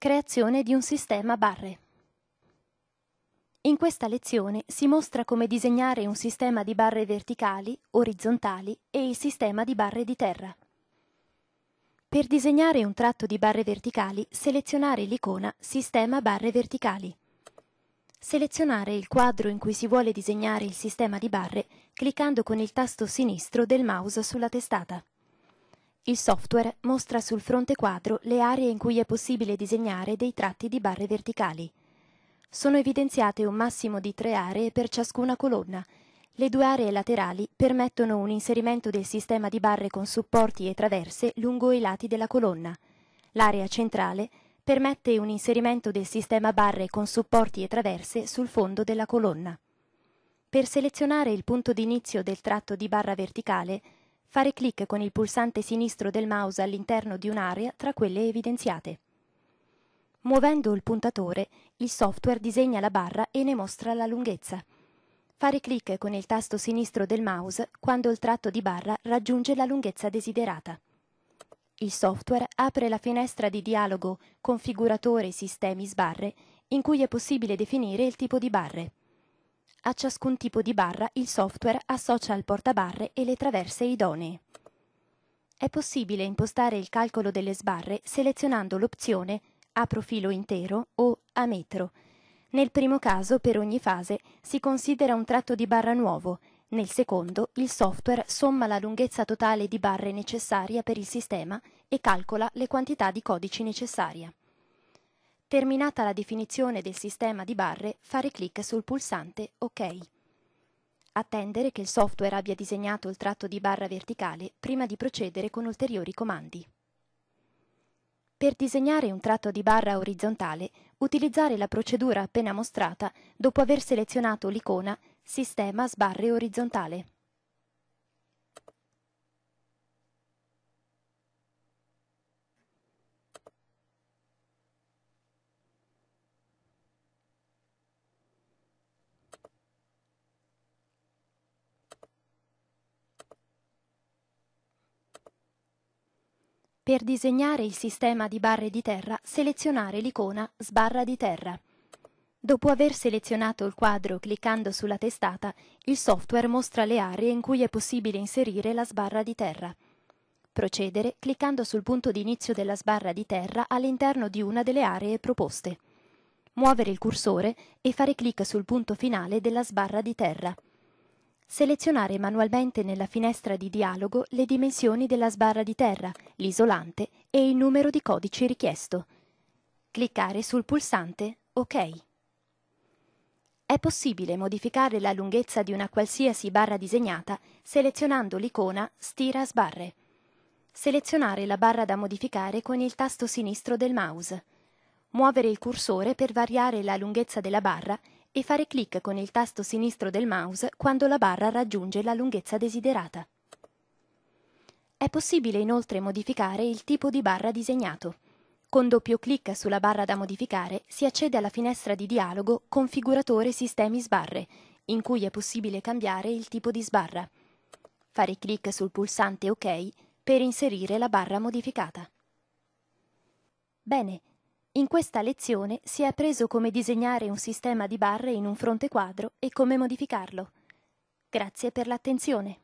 Creazione di un sistema barre. In questa lezione si mostra come disegnare un sistema di barre verticali, orizzontali e il sistema di barre di terra. Per disegnare un tratto di barre verticali, selezionare l'icona Sistema barre verticali. Selezionare il quadro in cui si vuole disegnare il sistema di barre cliccando con il tasto sinistro del mouse sulla testata. Il software mostra sul fronte quadro le aree in cui è possibile disegnare dei tratti di barre verticali. Sono evidenziate un massimo di tre aree per ciascuna colonna. Le due aree laterali permettono un inserimento del sistema di barre con supporti e traverse lungo i lati della colonna. L'area centrale permette un inserimento del sistema barre con supporti e traverse sul fondo della colonna. Per selezionare il punto d'inizio del tratto di barra verticale fare clic con il pulsante sinistro del mouse all'interno di un'area tra quelle evidenziate. Muovendo il puntatore, il software disegna la barra e ne mostra la lunghezza. Fare clic con il tasto sinistro del mouse quando il tratto di barra raggiunge la lunghezza desiderata. Il software apre la finestra di dialogo Configuratore sistemi sbarre in cui è possibile definire il tipo di barre. A ciascun tipo di barra il software associa il portabarre e le traverse idonee. È possibile impostare il calcolo delle sbarre selezionando l'opzione a profilo intero o a metro. Nel primo caso, per ogni fase, si considera un tratto di barra nuovo, nel secondo, il software somma la lunghezza totale di barre necessaria per il sistema e calcola le quantità di codici necessaria. Terminata la definizione del sistema di barre, fare clic sul pulsante OK. Attendere che il software abbia disegnato il tratto di barra verticale prima di procedere con ulteriori comandi. Per disegnare un tratto di barra orizzontale, utilizzare la procedura appena mostrata dopo aver selezionato l'icona Sistema sbarre orizzontale. Per disegnare il sistema di barre di terra, selezionare l'icona Sbarra di terra. Dopo aver selezionato il quadro cliccando sulla testata, il software mostra le aree in cui è possibile inserire la sbarra di terra. Procedere cliccando sul punto di inizio della sbarra di terra all'interno di una delle aree proposte. Muovere il cursore e fare clic sul punto finale della sbarra di terra selezionare manualmente nella finestra di dialogo le dimensioni della sbarra di terra, l'isolante e il numero di codice richiesto. Cliccare sul pulsante OK. È possibile modificare la lunghezza di una qualsiasi barra disegnata selezionando l'icona Stira sbarre. Selezionare la barra da modificare con il tasto sinistro del mouse. Muovere il cursore per variare la lunghezza della barra e fare clic con il tasto sinistro del mouse quando la barra raggiunge la lunghezza desiderata. È possibile inoltre modificare il tipo di barra disegnato. Con doppio clic sulla barra da modificare si accede alla finestra di dialogo Configuratore sistemi sbarre, in cui è possibile cambiare il tipo di sbarra. Fare clic sul pulsante OK per inserire la barra modificata. Bene, in questa lezione si è appreso come disegnare un sistema di barre in un fronte quadro e come modificarlo. Grazie per l'attenzione.